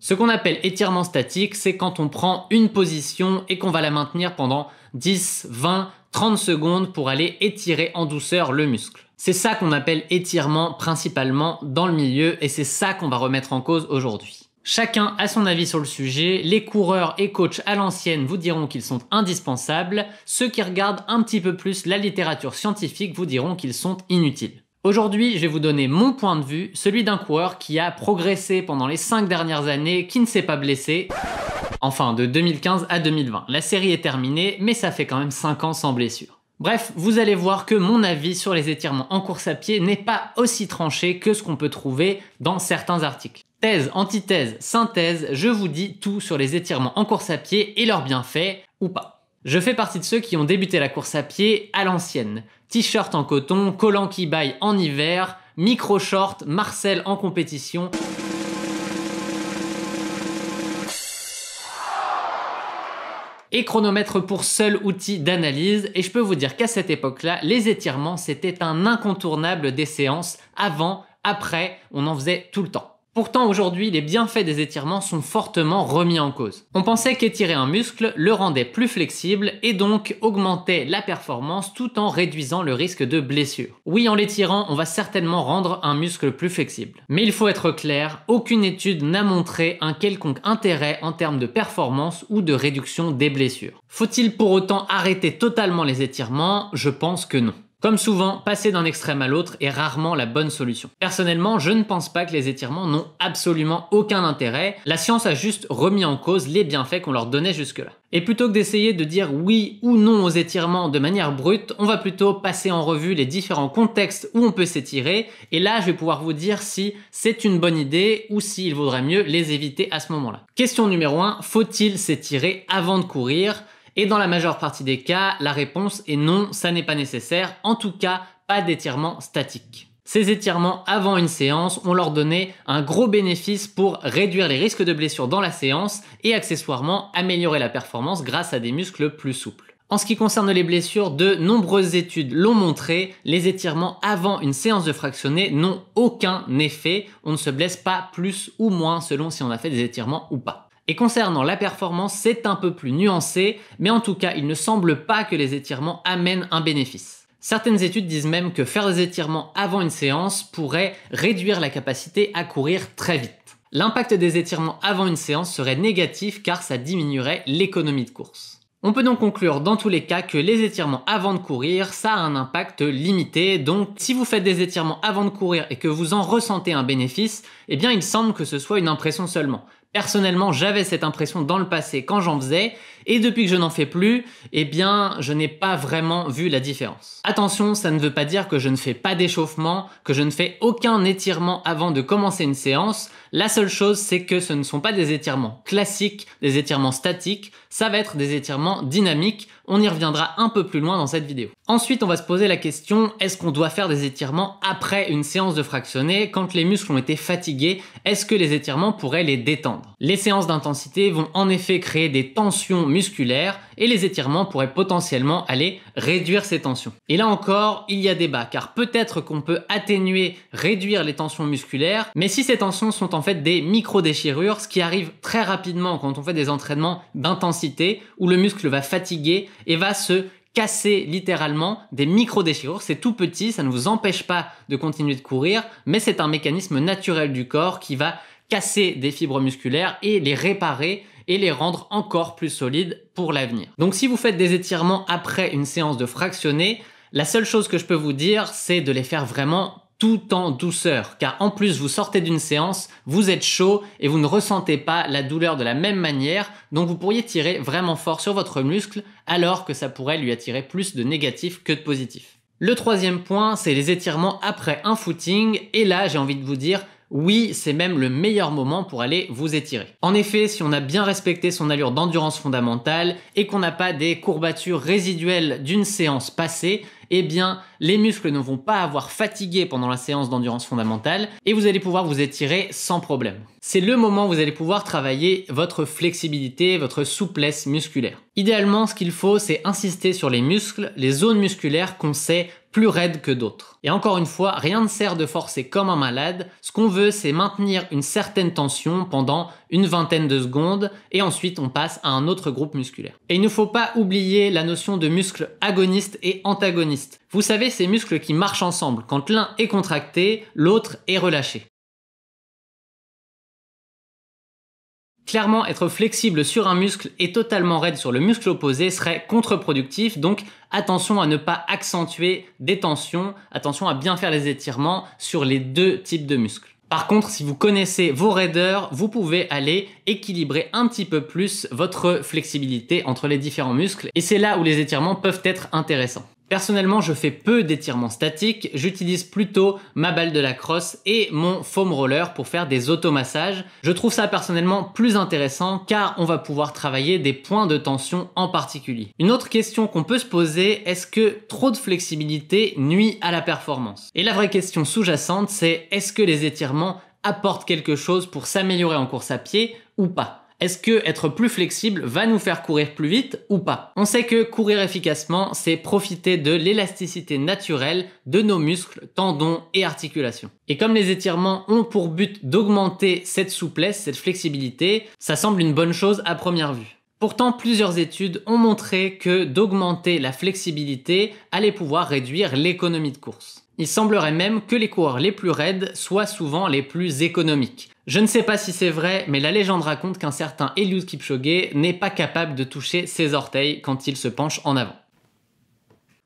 Ce qu'on appelle étirement statique, c'est quand on prend une position et qu'on va la maintenir pendant 10, 20, 30 secondes pour aller étirer en douceur le muscle. C'est ça qu'on appelle étirement principalement dans le milieu et c'est ça qu'on va remettre en cause aujourd'hui. Chacun a son avis sur le sujet, les coureurs et coachs à l'ancienne vous diront qu'ils sont indispensables, ceux qui regardent un petit peu plus la littérature scientifique vous diront qu'ils sont inutiles. Aujourd'hui, je vais vous donner mon point de vue, celui d'un coureur qui a progressé pendant les 5 dernières années, qui ne s'est pas blessé. Enfin, de 2015 à 2020. La série est terminée, mais ça fait quand même 5 ans sans blessure. Bref, vous allez voir que mon avis sur les étirements en course à pied n'est pas aussi tranché que ce qu'on peut trouver dans certains articles. Thèse, antithèse, synthèse, je vous dis tout sur les étirements en course à pied et leurs bienfaits, ou pas. Je fais partie de ceux qui ont débuté la course à pied à l'ancienne. T-shirt en coton, collant qui baille en hiver, micro-short, Marcel en compétition. et chronomètre pour seul outil d'analyse. Et je peux vous dire qu'à cette époque-là, les étirements, c'était un incontournable des séances. Avant, après, on en faisait tout le temps. Pourtant, aujourd'hui, les bienfaits des étirements sont fortement remis en cause. On pensait qu'étirer un muscle le rendait plus flexible et donc augmentait la performance tout en réduisant le risque de blessure. Oui, en l'étirant, on va certainement rendre un muscle plus flexible. Mais il faut être clair, aucune étude n'a montré un quelconque intérêt en termes de performance ou de réduction des blessures. Faut-il pour autant arrêter totalement les étirements Je pense que non. Comme souvent, passer d'un extrême à l'autre est rarement la bonne solution. Personnellement, je ne pense pas que les étirements n'ont absolument aucun intérêt. La science a juste remis en cause les bienfaits qu'on leur donnait jusque-là. Et plutôt que d'essayer de dire oui ou non aux étirements de manière brute, on va plutôt passer en revue les différents contextes où on peut s'étirer. Et là, je vais pouvoir vous dire si c'est une bonne idée ou s'il vaudrait mieux les éviter à ce moment-là. Question numéro 1, faut-il s'étirer avant de courir et dans la majeure partie des cas, la réponse est non, ça n'est pas nécessaire, en tout cas pas d'étirement statique. Ces étirements avant une séance, ont leur donné un gros bénéfice pour réduire les risques de blessures dans la séance et accessoirement améliorer la performance grâce à des muscles plus souples. En ce qui concerne les blessures, de nombreuses études l'ont montré, les étirements avant une séance de fractionné n'ont aucun effet, on ne se blesse pas plus ou moins selon si on a fait des étirements ou pas. Et concernant la performance, c'est un peu plus nuancé, mais en tout cas, il ne semble pas que les étirements amènent un bénéfice. Certaines études disent même que faire des étirements avant une séance pourrait réduire la capacité à courir très vite. L'impact des étirements avant une séance serait négatif car ça diminuerait l'économie de course. On peut donc conclure dans tous les cas que les étirements avant de courir, ça a un impact limité. Donc si vous faites des étirements avant de courir et que vous en ressentez un bénéfice, eh bien il semble que ce soit une impression seulement. Personnellement, j'avais cette impression dans le passé quand j'en faisais, et depuis que je n'en fais plus, eh bien, je n'ai pas vraiment vu la différence. Attention, ça ne veut pas dire que je ne fais pas d'échauffement, que je ne fais aucun étirement avant de commencer une séance. La seule chose, c'est que ce ne sont pas des étirements classiques, des étirements statiques, ça va être des étirements dynamiques. On y reviendra un peu plus loin dans cette vidéo. Ensuite, on va se poser la question, est-ce qu'on doit faire des étirements après une séance de fractionné quand les muscles ont été fatigués Est-ce que les étirements pourraient les détendre Les séances d'intensité vont en effet créer des tensions musculaires et les étirements pourraient potentiellement aller réduire ces tensions. Et là encore, il y a débat car peut-être qu'on peut atténuer, réduire les tensions musculaires, mais si ces tensions sont en fait des micro-déchirures, ce qui arrive très rapidement quand on fait des entraînements d'intensité où le muscle va fatiguer et va se casser littéralement des micro-déchirures. C'est tout petit, ça ne vous empêche pas de continuer de courir, mais c'est un mécanisme naturel du corps qui va casser des fibres musculaires et les réparer et les rendre encore plus solides pour l'avenir. Donc si vous faites des étirements après une séance de fractionné, la seule chose que je peux vous dire, c'est de les faire vraiment tout en douceur, car en plus vous sortez d'une séance, vous êtes chaud et vous ne ressentez pas la douleur de la même manière, donc vous pourriez tirer vraiment fort sur votre muscle alors que ça pourrait lui attirer plus de négatifs que de positifs. Le troisième point, c'est les étirements après un footing, et là j'ai envie de vous dire, oui, c'est même le meilleur moment pour aller vous étirer. En effet, si on a bien respecté son allure d'endurance fondamentale et qu'on n'a pas des courbatures résiduelles d'une séance passée, eh bien, les muscles ne vont pas avoir fatigué pendant la séance d'endurance fondamentale et vous allez pouvoir vous étirer sans problème. C'est le moment où vous allez pouvoir travailler votre flexibilité, votre souplesse musculaire. Idéalement, ce qu'il faut, c'est insister sur les muscles, les zones musculaires qu'on sait plus raide que d'autres. Et encore une fois, rien ne sert de forcer comme un malade, ce qu'on veut c'est maintenir une certaine tension pendant une vingtaine de secondes et ensuite on passe à un autre groupe musculaire. Et il ne faut pas oublier la notion de muscles agoniste et antagonistes, Vous savez ces muscles qui marchent ensemble, quand l'un est contracté, l'autre est relâché. Clairement, être flexible sur un muscle et totalement raide sur le muscle opposé serait contre-productif, donc attention à ne pas accentuer des tensions, attention à bien faire les étirements sur les deux types de muscles. Par contre, si vous connaissez vos raideurs, vous pouvez aller équilibrer un petit peu plus votre flexibilité entre les différents muscles et c'est là où les étirements peuvent être intéressants. Personnellement, je fais peu d'étirements statiques, j'utilise plutôt ma balle de la crosse et mon foam roller pour faire des automassages. Je trouve ça personnellement plus intéressant car on va pouvoir travailler des points de tension en particulier. Une autre question qu'on peut se poser, est-ce que trop de flexibilité nuit à la performance Et la vraie question sous-jacente, c'est est-ce que les étirements apportent quelque chose pour s'améliorer en course à pied ou pas est-ce que être plus flexible va nous faire courir plus vite ou pas On sait que courir efficacement, c'est profiter de l'élasticité naturelle de nos muscles, tendons et articulations. Et comme les étirements ont pour but d'augmenter cette souplesse, cette flexibilité, ça semble une bonne chose à première vue. Pourtant, plusieurs études ont montré que d'augmenter la flexibilité allait pouvoir réduire l'économie de course. Il semblerait même que les coureurs les plus raides soient souvent les plus économiques. Je ne sais pas si c'est vrai, mais la légende raconte qu'un certain Eliud Kipchoge n'est pas capable de toucher ses orteils quand il se penche en avant.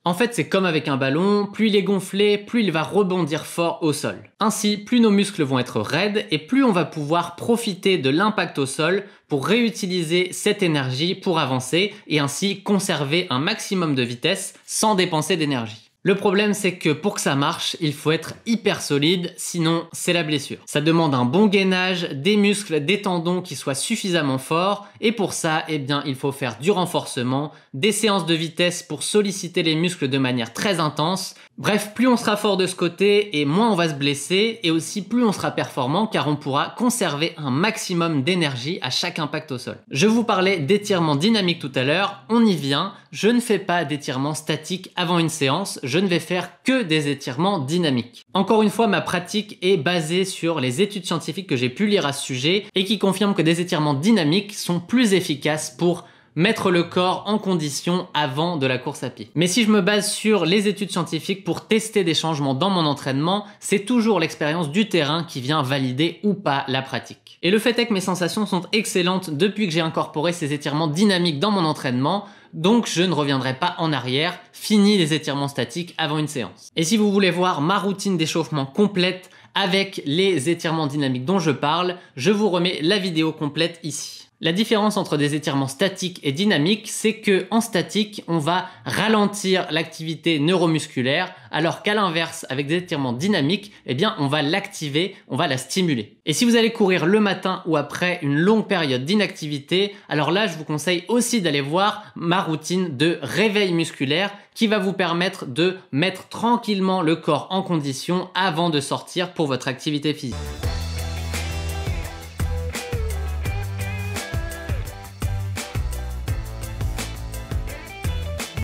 En fait, c'est comme avec un ballon, plus il est gonflé, plus il va rebondir fort au sol. Ainsi, plus nos muscles vont être raides et plus on va pouvoir profiter de l'impact au sol pour réutiliser cette énergie pour avancer et ainsi conserver un maximum de vitesse sans dépenser d'énergie. Le problème, c'est que pour que ça marche, il faut être hyper solide, sinon c'est la blessure. Ça demande un bon gainage, des muscles, des tendons qui soient suffisamment forts, et pour ça, eh bien, il faut faire du renforcement, des séances de vitesse pour solliciter les muscles de manière très intense, Bref, plus on sera fort de ce côté et moins on va se blesser et aussi plus on sera performant car on pourra conserver un maximum d'énergie à chaque impact au sol. Je vous parlais d'étirement dynamique tout à l'heure, on y vient, je ne fais pas d'étirement statique avant une séance, je ne vais faire que des étirements dynamiques. Encore une fois, ma pratique est basée sur les études scientifiques que j'ai pu lire à ce sujet et qui confirment que des étirements dynamiques sont plus efficaces pour mettre le corps en condition avant de la course à pied. Mais si je me base sur les études scientifiques pour tester des changements dans mon entraînement, c'est toujours l'expérience du terrain qui vient valider ou pas la pratique. Et le fait est que mes sensations sont excellentes depuis que j'ai incorporé ces étirements dynamiques dans mon entraînement, donc je ne reviendrai pas en arrière, fini les étirements statiques avant une séance. Et si vous voulez voir ma routine d'échauffement complète avec les étirements dynamiques dont je parle, je vous remets la vidéo complète ici. La différence entre des étirements statiques et dynamiques, c'est que en statique, on va ralentir l'activité neuromusculaire, alors qu'à l'inverse, avec des étirements dynamiques, eh bien, on va l'activer, on va la stimuler. Et si vous allez courir le matin ou après une longue période d'inactivité, alors là, je vous conseille aussi d'aller voir ma routine de réveil musculaire qui va vous permettre de mettre tranquillement le corps en condition avant de sortir pour votre activité physique.